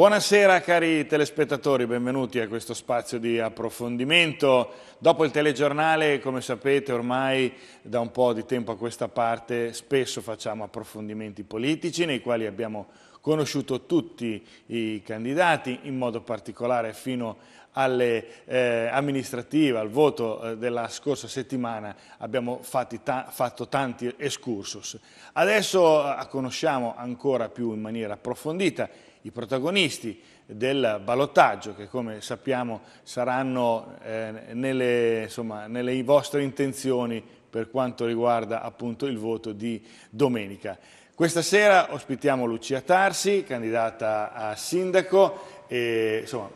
Buonasera cari telespettatori, benvenuti a questo spazio di approfondimento. Dopo il telegiornale, come sapete ormai da un po' di tempo a questa parte, spesso facciamo approfondimenti politici nei quali abbiamo conosciuto tutti i candidati, in modo particolare fino alle eh, al voto eh, della scorsa settimana, abbiamo ta fatto tanti excursus. Adesso eh, conosciamo ancora più in maniera approfondita i protagonisti del ballottaggio che come sappiamo saranno eh, nelle, insomma, nelle vostre intenzioni per quanto riguarda appunto il voto di domenica. Questa sera ospitiamo Lucia Tarsi, candidata a sindaco e insomma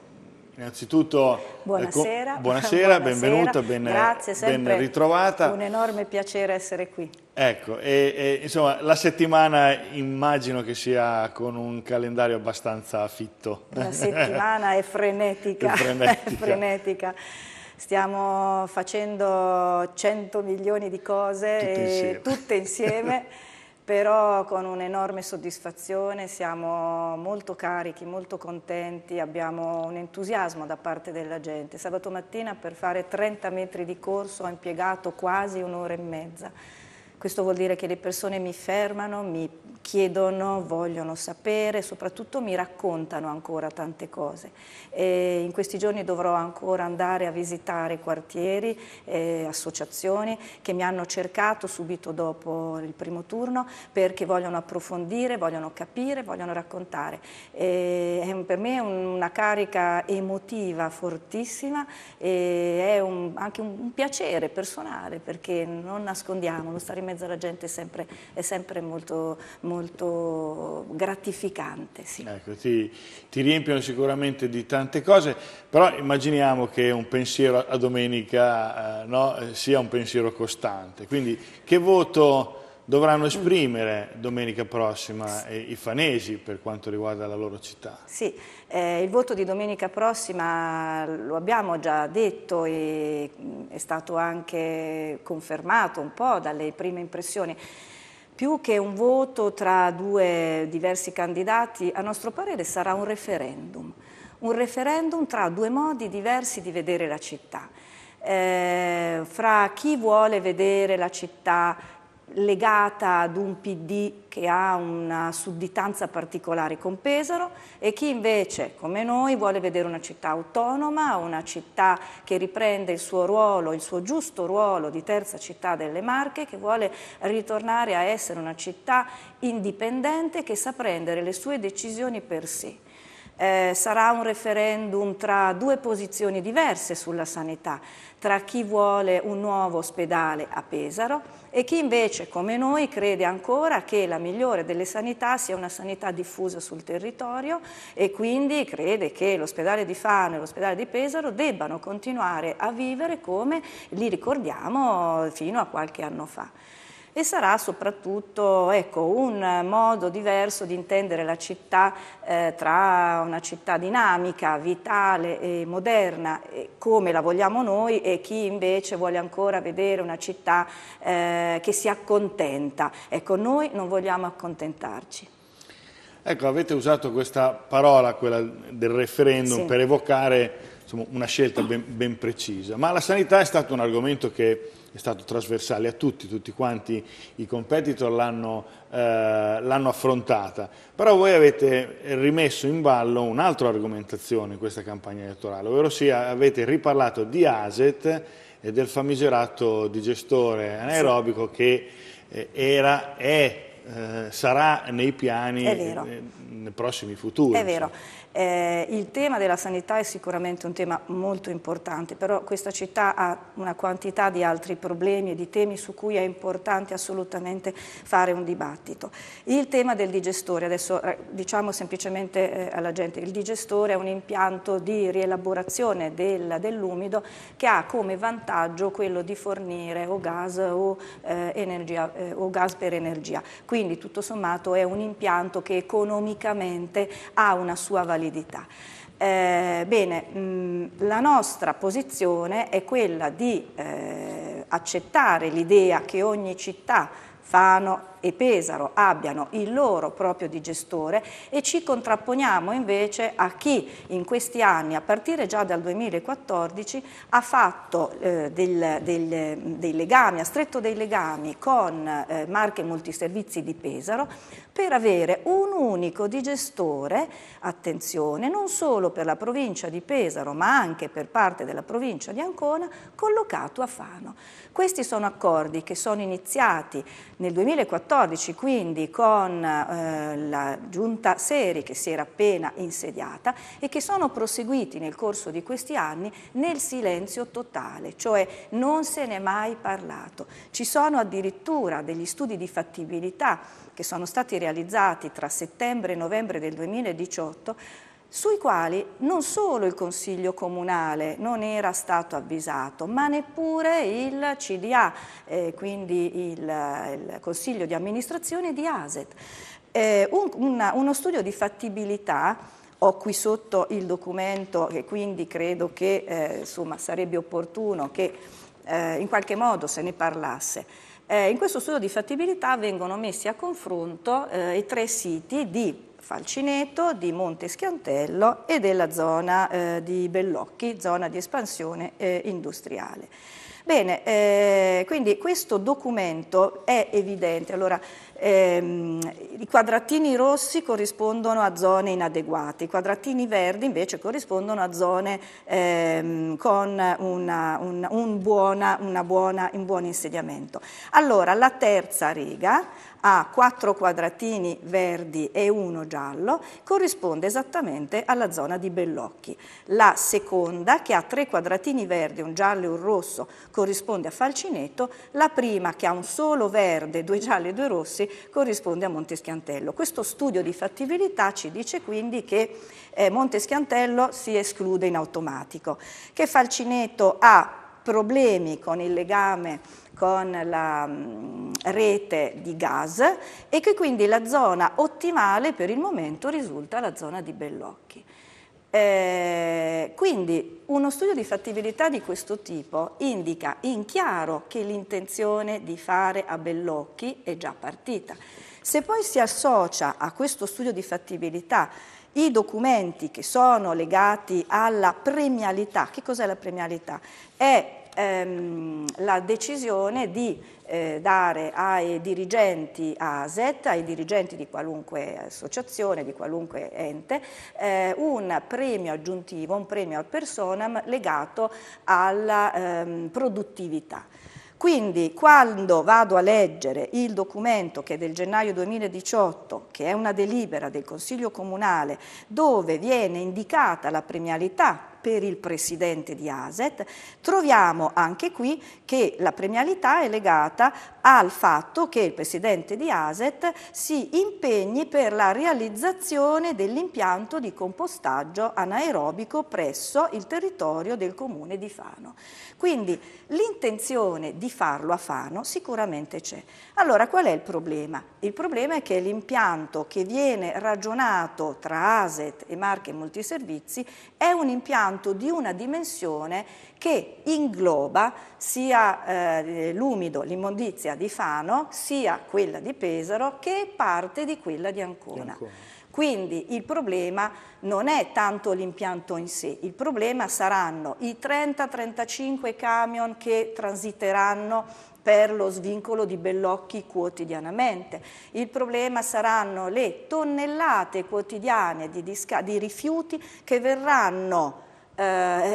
Innanzitutto, buonasera, eh, buonasera, buonasera benvenuta, ben, grazie, ben ritrovata. Un enorme piacere essere qui. Ecco, e, e, insomma, la settimana immagino che sia con un calendario abbastanza fitto. La settimana è frenetica. È frenetica. è frenetica. Stiamo facendo 100 milioni di cose tutte insieme. Tutte insieme però con un'enorme soddisfazione, siamo molto carichi, molto contenti, abbiamo un entusiasmo da parte della gente. Sabato mattina per fare 30 metri di corso ho impiegato quasi un'ora e mezza questo vuol dire che le persone mi fermano, mi chiedono, vogliono sapere, soprattutto mi raccontano ancora tante cose. E in questi giorni dovrò ancora andare a visitare quartieri, eh, associazioni che mi hanno cercato subito dopo il primo turno perché vogliono approfondire, vogliono capire, vogliono raccontare. E per me è una carica emotiva fortissima e è un, anche un, un piacere personale perché non nascondiamolo, lo sta mezzo alla gente è sempre, è sempre molto, molto, gratificante. Sì. Ecco, ti, ti, riempiono sicuramente di tante cose, però immaginiamo che un pensiero a domenica eh, no, sia un pensiero costante, quindi che voto dovranno mm. esprimere domenica prossima i fanesi per quanto riguarda la loro città. Sì, eh, il voto di domenica prossima lo abbiamo già detto e mm, è stato anche confermato un po' dalle prime impressioni. Più che un voto tra due diversi candidati, a nostro parere sarà un referendum. Un referendum tra due modi diversi di vedere la città. Eh, fra chi vuole vedere la città legata ad un PD che ha una sudditanza particolare con Pesaro e chi invece, come noi, vuole vedere una città autonoma, una città che riprende il suo ruolo, il suo giusto ruolo di terza città delle Marche, che vuole ritornare a essere una città indipendente che sa prendere le sue decisioni per sé. Eh, sarà un referendum tra due posizioni diverse sulla sanità, tra chi vuole un nuovo ospedale a Pesaro e chi invece, come noi, crede ancora che la migliore delle sanità sia una sanità diffusa sul territorio e quindi crede che l'ospedale di Fano e l'ospedale di Pesaro debbano continuare a vivere come li ricordiamo fino a qualche anno fa e sarà soprattutto ecco, un modo diverso di intendere la città eh, tra una città dinamica, vitale e moderna come la vogliamo noi e chi invece vuole ancora vedere una città eh, che si accontenta. Ecco, noi non vogliamo accontentarci. Ecco, avete usato questa parola, quella del referendum, sì. per evocare insomma, una scelta ben, ben precisa, ma la sanità è stato un argomento che è stato trasversale a tutti, tutti quanti i competitor l'hanno eh, affrontata. Però voi avete rimesso in ballo un'altra argomentazione in questa campagna elettorale, ovvero sia avete riparlato di ASET e del famigerato digestore anaerobico che eh, era, è, eh, sarà nei piani eh, nei prossimi futuri. È vero. Insomma. Eh, il tema della sanità è sicuramente un tema molto importante, però questa città ha una quantità di altri problemi e di temi su cui è importante assolutamente fare un dibattito. Il tema del digestore, adesso eh, diciamo semplicemente eh, alla gente, il digestore è un impianto di rielaborazione del, dell'umido che ha come vantaggio quello di fornire o gas o, eh, energia, eh, o gas per energia, quindi tutto sommato è un impianto che economicamente ha una sua valenza validità. Eh, bene, mh, mm, la nostra posizione è quella di eh, accettare l'idea che ogni città, Fano, e Pesaro abbiano il loro proprio digestore e ci contrapponiamo invece a chi in questi anni, a partire già dal 2014, ha fatto eh, del, del, dei legami, ha stretto dei legami con eh, marche multiservizi di Pesaro per avere un unico digestore, attenzione, non solo per la provincia di Pesaro ma anche per parte della provincia di Ancona, collocato a Fano. Questi sono accordi che sono iniziati nel 2014 2014, quindi con eh, la giunta Seri che si era appena insediata e che sono proseguiti nel corso di questi anni nel silenzio totale, cioè non se n'è mai parlato. Ci sono addirittura degli studi di fattibilità che sono stati realizzati tra settembre e novembre del 2018 sui quali non solo il Consiglio Comunale non era stato avvisato, ma neppure il CDA, eh, quindi il, il, Consiglio di Amministrazione di ASET. Eh, un, una, uno studio di fattibilità ho qui sotto il documento e quindi credo che eh, insomma, sarebbe opportuno che eh, in qualche modo se ne parlasse. Eh, in questo studio di fattibilità vengono messi a confronto eh, i tre siti di Falcineto, di Monte Schiantello e della zona eh, di Bellocchi, zona di espansione eh, industriale. Bene, eh, quindi questo documento è evidente. Allora, Ehm, I quadratini rossi corrispondono a zone inadeguate, i quadratini verdi invece corrispondono a zone ehm, con una, un, un, buona, una buona, un buon insediamento. Allora, la terza riga ha quattro quadratini verdi e uno giallo, corrisponde esattamente alla zona di Bellocchi. La seconda, che ha tre quadratini verdi, un giallo e un rosso, corrisponde a Falcinetto. La prima, che ha un solo verde, due gialli e due rossi, corrisponde a Monteschiantello. Questo studio di fattibilità ci dice quindi che eh, Monteschiantello si esclude in automatico, che Falcinetto ha problemi con il legame con la mh, mm, rete di gas e che quindi la zona ottimale per il momento risulta la zona di Bellocchi. Eh, quindi uno studio di fattibilità di questo tipo indica in chiaro che l'intenzione di fare a Bellocchi è già partita. Se poi si associa a questo studio di fattibilità i documenti che sono legati alla premialità, che cos'è la premialità? È ehm, la decisione di eh, dare ai dirigenti ASET, ai dirigenti di qualunque associazione, di qualunque ente, eh, un premio aggiuntivo, un premio ad personam legato alla ehm, produttività. Quindi quando vado a leggere il documento che è del gennaio 2018, che è una delibera del Consiglio Comunale, dove viene indicata la premialità per il presidente di ASET, troviamo anche qui che la premialità è legata al fatto che il presidente di ASET si impegni per la realizzazione dell'impianto di compostaggio anaerobico presso il territorio del comune di Fano. Quindi l'intenzione di farlo a Fano sicuramente c'è. Allora qual è il problema? Il problema è che l'impianto che viene ragionato tra ASET e Marche Multiservizi è un impianto di una dimensione che ingloba sia eh, l'umido, l'immondizia di Fano, sia quella di Pesaro che parte di quella di Ancona. Ancona. Quindi il problema non è tanto l'impianto in sé, il problema saranno i 30-35 camion che transiteranno per lo svincolo di Bellocchi quotidianamente. Il problema saranno le tonnellate quotidiane di, di rifiuti che verranno eh,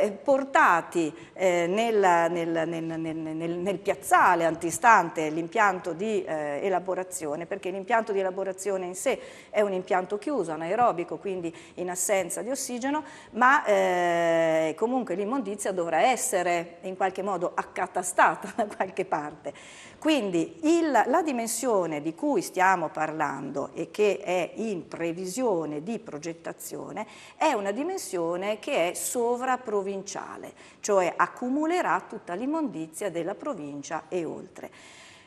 eh, portati eh, nel, nel, nel, nel, piazzale antistante l'impianto di eh, elaborazione, perché l'impianto di elaborazione in sé è un impianto chiuso, anaerobico, quindi in assenza di ossigeno, ma eh, comunque l'immondizia dovrà essere in qualche modo accatastata da qualche parte. Quindi il, la dimensione di cui stiamo parlando e che è in previsione di progettazione è una dimensione che è sovraprovinciale, cioè accumulerà tutta l'immondizia della provincia e oltre.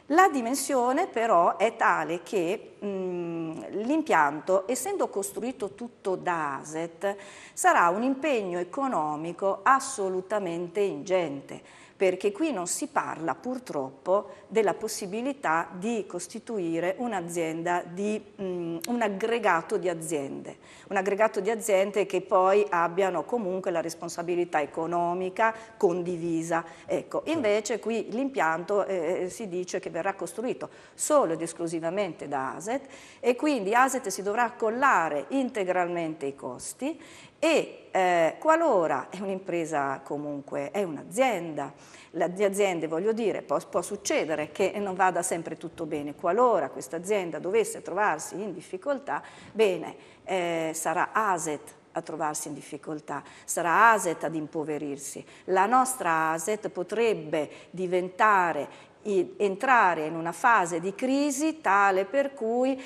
La dimensione però è tale che l'impianto, essendo costruito tutto da ASET, sarà un impegno economico assolutamente ingente perché qui non si parla purtroppo della possibilità di costituire un'azienda, mm, un aggregato di aziende, un aggregato di aziende che poi abbiano comunque la responsabilità economica condivisa. Ecco, certo. invece qui l'impianto eh, eh, si dice che verrà costruito solo ed esclusivamente da ASET e quindi ASET si dovrà accollare integralmente i costi e eh, qualora è un'impresa comunque, è un'azienda, le aziende voglio dire può, può succedere che non vada sempre tutto bene, qualora questa azienda dovesse trovarsi in difficoltà, bene, eh, sarà ASET a trovarsi in difficoltà, sarà ASET ad impoverirsi. La nostra ASET potrebbe diventare, entrare in una fase di crisi tale per cui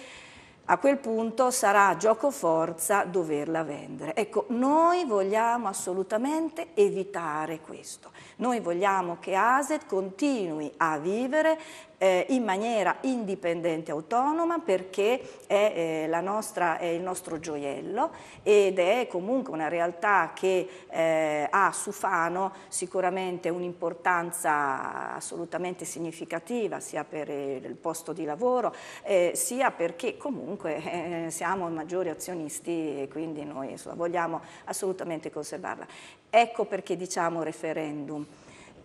a quel punto sarà gioco forza doverla vendere. Ecco, noi vogliamo assolutamente evitare questo. Noi vogliamo che ASET continui a vivere eh, in maniera indipendente e autonoma perché è, eh, nostra, è, il nostro gioiello ed è comunque una realtà che eh, ha su Fano sicuramente un'importanza assolutamente significativa sia per il posto di lavoro eh, sia perché comunque eh, siamo i maggiori azionisti e quindi noi vogliamo assolutamente conservarla. Ecco perché diciamo referendum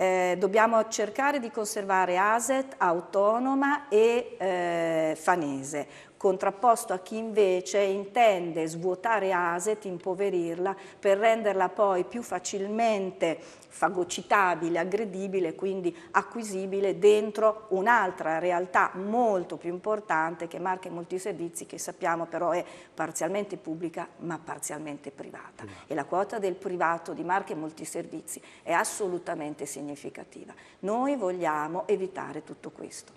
eh, dobbiamo cercare di conservare ASET autonoma e eh, fanese, contrapposto a chi invece intende svuotare ASET, impoverirla, per renderla poi più facilmente fagocitabile, aggredibile, quindi acquisibile dentro un'altra realtà molto più importante che marca in Multiservizi, che sappiamo però è parzialmente pubblica ma parzialmente privata mm. e la quota del privato di marche e molti è assolutamente significativa. Noi vogliamo evitare tutto questo.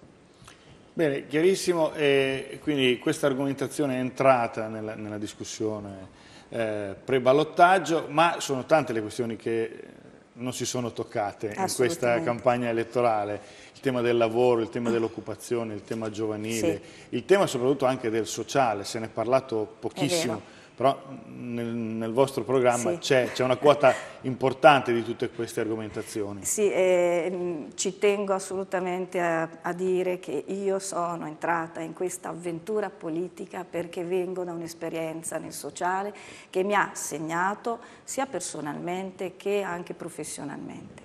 Bene, chiarissimo, eh, quindi questa argomentazione è entrata nella, nella discussione eh, pre-ballottaggio, ma sono tante le questioni che non si sono toccate in questa campagna elettorale, il tema del lavoro, il tema dell'occupazione, il tema giovanile, sì. il tema soprattutto anche del sociale, se ne è parlato pochissimo. È però mm, nel, nel vostro programma sì. c'è, una quota importante di tutte queste argomentazioni. Sì, eh, mm, ci tengo assolutamente a, a dire che io sono entrata in questa avventura politica perché vengo da un'esperienza nel sociale che mi ha segnato sia personalmente che anche professionalmente.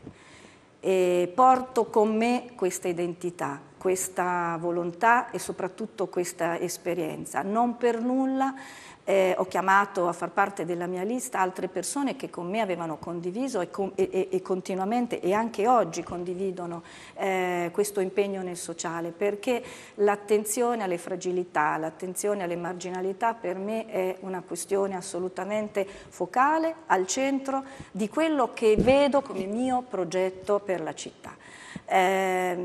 E porto con me questa identità questa volontà e soprattutto questa esperienza. Non per nulla eh, ho chiamato a far parte della mia lista altre persone che con me avevano condiviso e, com- e-, e continuamente e anche oggi condividono eh, questo impegno nel sociale, perché l'attenzione alle fragilità, l'attenzione alle marginalità per me è una questione assolutamente focale, al centro di quello che vedo come mio progetto per la città. Eh,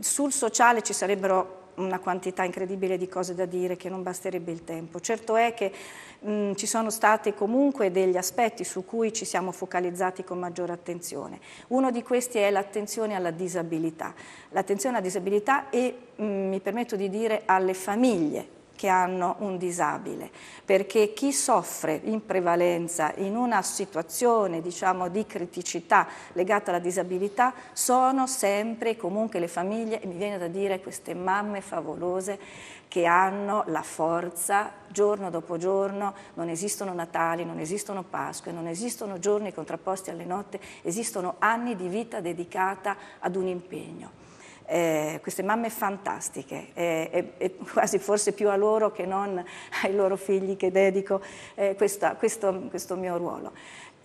sul sociale ci sarebbero una quantità incredibile di cose da dire che non basterebbe il tempo. Certo è che mh, ci sono stati comunque degli aspetti su cui ci siamo focalizzati con maggiore attenzione. Uno di questi è l'attenzione alla disabilità, l'attenzione alla disabilità e mh, mi permetto di dire alle famiglie che hanno un disabile, perché chi soffre in prevalenza in una situazione diciamo, di criticità legata alla disabilità sono sempre comunque le famiglie, e mi viene da dire queste mamme favolose che hanno la forza giorno dopo giorno, non esistono Natali, non esistono Pasque, non esistono giorni contrapposti alle notte, esistono anni di vita dedicata ad un impegno eh, queste mamme fantastiche, eh, eh, quasi forse più a loro che non ai loro figli che dedico eh, questa, questo, questo mio ruolo.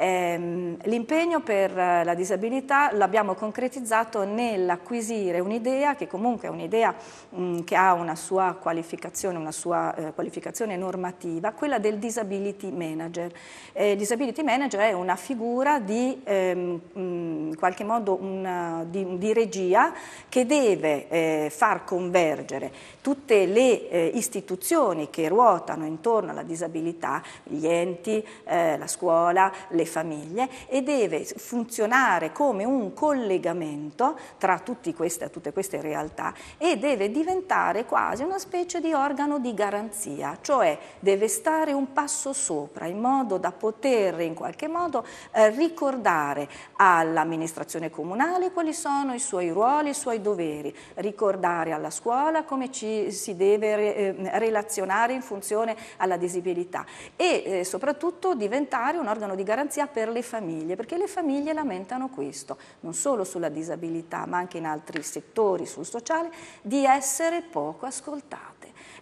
Ehm, l'impegno per eh, la disabilità l'abbiamo concretizzato nell'acquisire un'idea che comunque è un'idea mm, che ha una sua qualificazione, una sua eh, qualificazione normativa, quella del disability manager. il eh, disability manager è una figura di, ehm, mm, in qualche modo, una, di, di, regia che deve far convergere tutte le istituzioni che ruotano intorno alla disabilità, gli enti, la scuola, le famiglie e deve funzionare come un collegamento tra queste, tutte queste realtà e deve diventare quasi una specie di organo di garanzia, cioè deve stare un passo sopra in modo da poter in qualche modo eh, ricordare all'amministrazione comunale quali sono i suoi ruoli, i suoi doveri, ricordare alla scuola come ci si deve re, eh, relazionare in funzione alla disabilità e eh, soprattutto diventare un organo di garanzia garanzia per le famiglie, perché le famiglie lamentano questo, non solo sulla disabilità ma anche in altri settori, sul sociale, di essere poco ascoltate.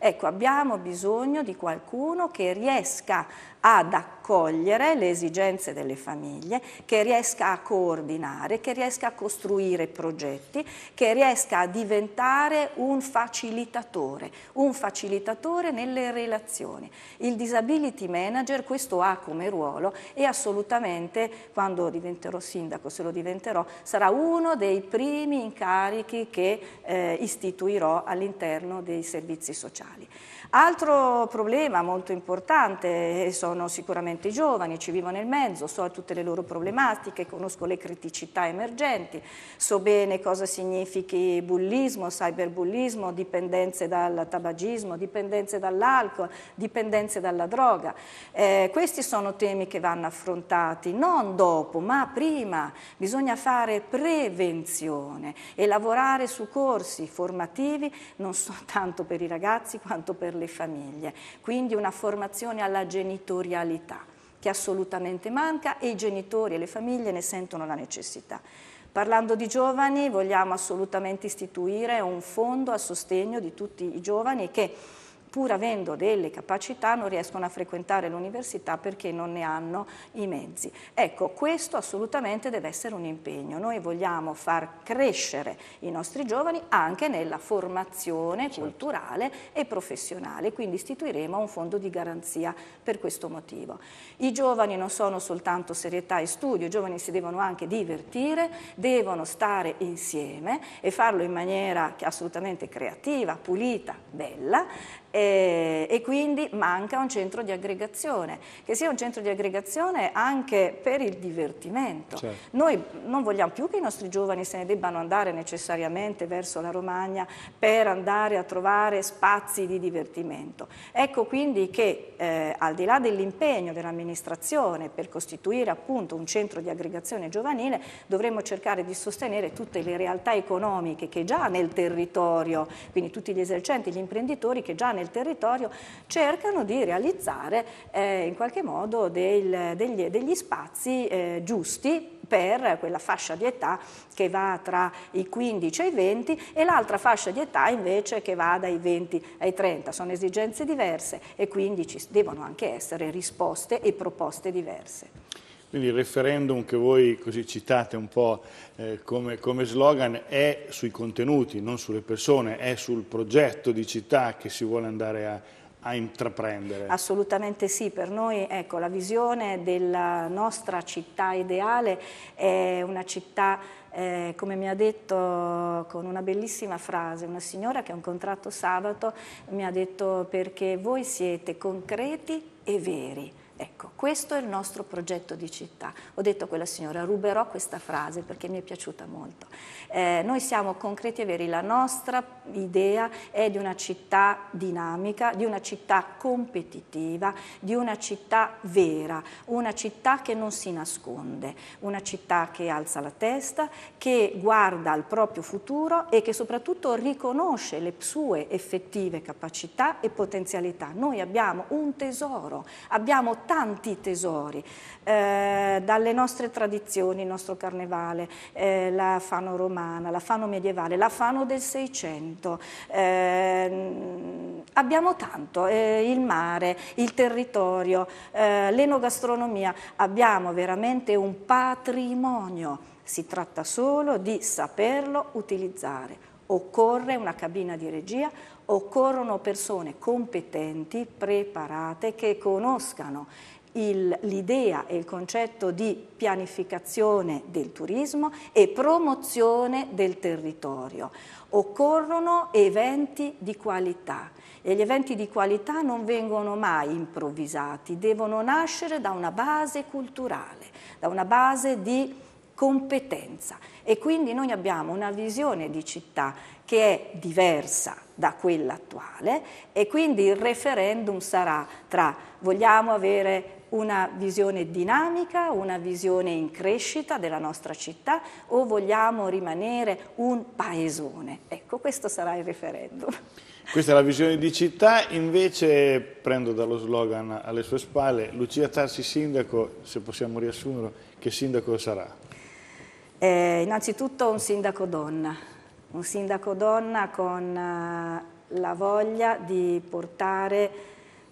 Ecco, abbiamo bisogno di qualcuno che riesca a ad accogliere le esigenze delle famiglie, che riesca a coordinare, che riesca a costruire progetti, che riesca a diventare un facilitatore, un facilitatore nelle relazioni. Il disability manager questo ha come ruolo e assolutamente quando diventerò sindaco, se lo diventerò, sarà uno dei primi incarichi che eh, istituirò all'interno dei servizi sociali. Altro problema molto importante sono sicuramente i giovani, ci vivo nel mezzo, so tutte le loro problematiche, conosco le criticità emergenti, so bene cosa significhi bullismo, cyberbullismo, dipendenze dal tabagismo, dipendenze dall'alcol, dipendenze dalla droga. Eh, questi sono temi che vanno affrontati non dopo ma prima, bisogna fare prevenzione e lavorare su corsi formativi non soltanto per i ragazzi quanto per le le famiglie, quindi una formazione alla genitorialità che assolutamente manca e i genitori e le famiglie ne sentono la necessità. Parlando di giovani vogliamo assolutamente istituire un fondo a sostegno di tutti i giovani che pur avendo delle capacità non riescono a frequentare l'università perché non ne hanno i mezzi. Ecco, questo assolutamente deve essere un impegno. Noi vogliamo far crescere i nostri giovani anche nella formazione certo. culturale e professionale, quindi istituiremo un fondo di garanzia per questo motivo. I giovani non sono soltanto serietà e studio, i giovani si devono anche divertire, devono stare insieme e farlo in maniera assolutamente creativa, pulita, bella e, e, quindi manca un centro di aggregazione, che sia un centro di aggregazione anche per il divertimento. Certo. Noi non vogliamo più che i nostri giovani se ne debbano andare necessariamente verso la Romagna per andare a trovare spazi di divertimento. Ecco quindi che eh, al di là dell'impegno dell'amministrazione per costituire appunto un centro di aggregazione giovanile, dovremmo cercare di sostenere tutte le realtà economiche che già nel territorio, quindi tutti gli esercenti, gli imprenditori che già nel nel territorio cercano di realizzare eh, in qualche modo del, degli, degli, spazi eh, giusti per quella fascia di età che va tra i 15 e i 20 e l'altra fascia di età invece che va dai 20 ai 30. Sono esigenze diverse e quindi ci devono anche essere risposte e proposte diverse. Quindi il referendum che voi così citate un po' eh, come, come, slogan è sui contenuti, non sulle persone, è sul progetto di città che si vuole andare a, a intraprendere. Assolutamente sì, per noi ecco, la visione della nostra città ideale è una città eh, come mi ha detto con una bellissima frase una signora che ha un contratto sabato mi ha detto perché voi siete concreti e veri Ecco, questo è il nostro progetto di città. Ho detto a quella signora, ruberò questa frase perché mi è piaciuta molto. Eh, noi siamo concreti e veri, la nostra idea è di una città dinamica, di una città competitiva, di una città vera, una città che non si nasconde, una città che alza la testa, che guarda al proprio futuro e che soprattutto riconosce le sue effettive capacità e potenzialità. Noi abbiamo un tesoro, abbiamo tanti tesori, eh, dalle nostre tradizioni, il nostro carnevale, eh, la fano romana, la fano medievale, la fano del Seicento, eh, abbiamo tanto, eh, il mare, il territorio, eh, l'enogastronomia, abbiamo veramente un patrimonio, si tratta solo di saperlo utilizzare occorre una cabina di regia, occorrono persone competenti, preparate, che conoscano l'idea e il concetto di pianificazione del turismo e promozione del territorio. Occorrono eventi di qualità e gli eventi di qualità non vengono mai improvvisati, devono nascere da una base culturale, da una base di competenza e quindi noi abbiamo una visione di città che è diversa da quella attuale e quindi il referendum sarà tra vogliamo avere una visione dinamica, una visione in crescita della nostra città o vogliamo rimanere un paesone? Ecco, questo sarà il referendum. Questa è la visione di città, invece prendo dallo slogan alle sue spalle Lucia Tarsi sindaco, se possiamo riassumere, che sindaco sarà? Eh, innanzitutto un sindaco donna, un sindaco donna con eh, la voglia di portare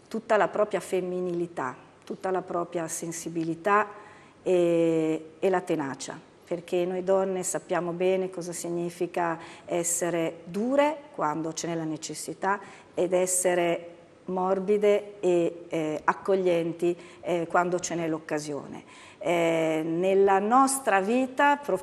tutta la propria femminilità, tutta la propria sensibilità e, e la tenacia perché noi donne sappiamo bene cosa significa essere dure quando ce n'è la necessità ed essere morbide e eh, accoglienti eh, quando ce n'è l'occasione. Eh, nella nostra vita pro,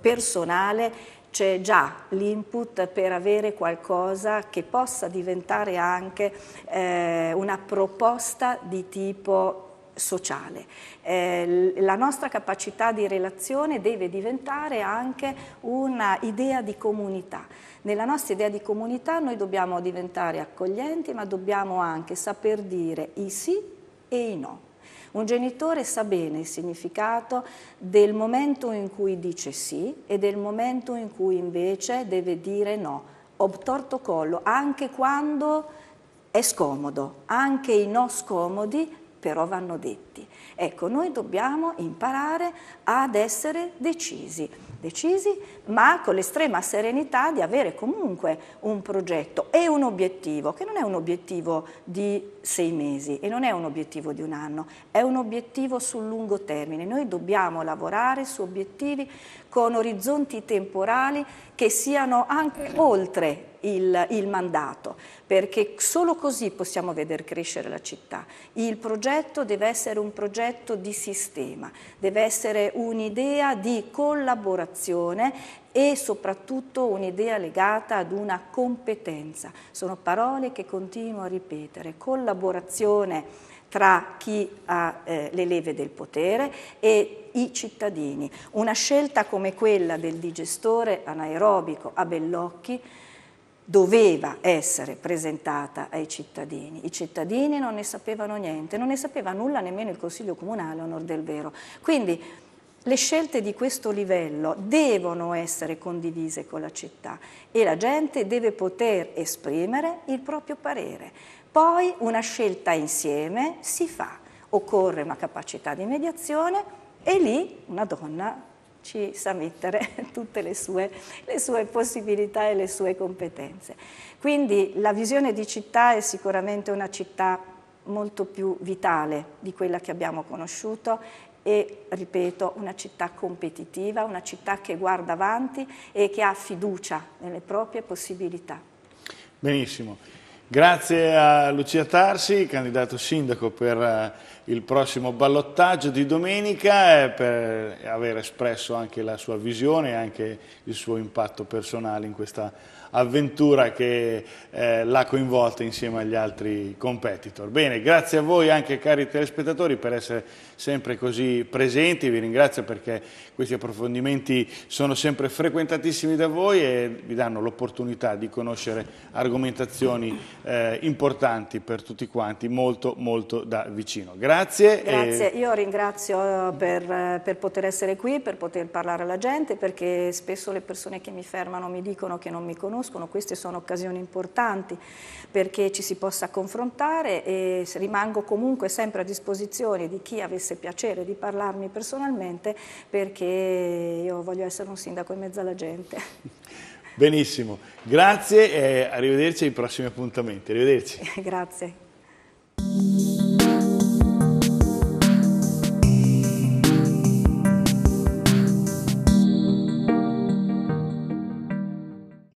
personale c'è già l'input per avere qualcosa che possa diventare anche eh, una proposta di tipo sociale. Eh, la nostra capacità di relazione deve diventare anche una idea di comunità. Nella nostra idea di comunità noi dobbiamo diventare accoglienti, ma dobbiamo anche saper dire i sì e i no. Un genitore sa bene il significato del momento in cui dice sì e del momento in cui invece deve dire no. Ho torto collo, anche quando è scomodo, anche i no scomodi però vanno detti. Ecco, noi dobbiamo imparare ad essere decisi, decisi ma con l'estrema serenità di avere comunque un progetto e un obiettivo, che non è un obiettivo di sei mesi e non è un obiettivo di un anno, è un obiettivo sul lungo termine. Noi dobbiamo lavorare su obiettivi con orizzonti temporali che siano anche oltre il, il, mandato, perché solo così possiamo vedere crescere la città. Il progetto deve essere un progetto di sistema, deve essere un'idea di collaborazione e soprattutto un'idea legata ad una competenza. Sono parole che continuo a ripetere, collaborazione tra chi ha eh, le leve del potere e i cittadini. Una scelta come quella del digestore anaerobico a Bellocchi doveva essere presentata ai cittadini. I cittadini non ne sapevano niente, non ne sapeva nulla nemmeno il Consiglio Comunale, onor del vero. Quindi le scelte di questo livello devono essere condivise con la città e la gente deve poter esprimere il proprio parere. Poi una scelta insieme si fa, occorre una capacità di mediazione e lì una donna ci sa mettere tutte le sue, le sue, possibilità e le sue competenze. Quindi la visione di città è sicuramente una città molto più vitale di quella che abbiamo conosciuto e, ripeto, una città competitiva, una città che guarda avanti e che ha fiducia nelle proprie possibilità. Benissimo. Grazie a Lucia Tarsi, candidato sindaco per eh, il prossimo ballottaggio di domenica, per aver espresso anche la sua visione e anche il suo impatto personale in questa avventura che eh, l'ha coinvolta insieme agli altri competitor. Bene, grazie a voi anche cari telespettatori per essere sempre così presenti, vi ringrazio perché questi approfondimenti sono sempre frequentatissimi da voi e vi danno l'opportunità di conoscere argomentazioni eh, importanti per tutti quanti, molto molto da vicino. Grazie. Grazie, e... io ringrazio eh, per, eh, per poter essere qui, per poter parlare alla gente, perché spesso le persone che mi fermano mi dicono che non mi conoscono, queste sono occasioni importanti perché ci si possa confrontare e rimango comunque sempre a disposizione di chi avesse piacere di parlarmi personalmente perché perché io voglio essere un sindaco in mezzo alla gente. Benissimo, grazie e arrivederci ai prossimi appuntamenti. Arrivederci. grazie.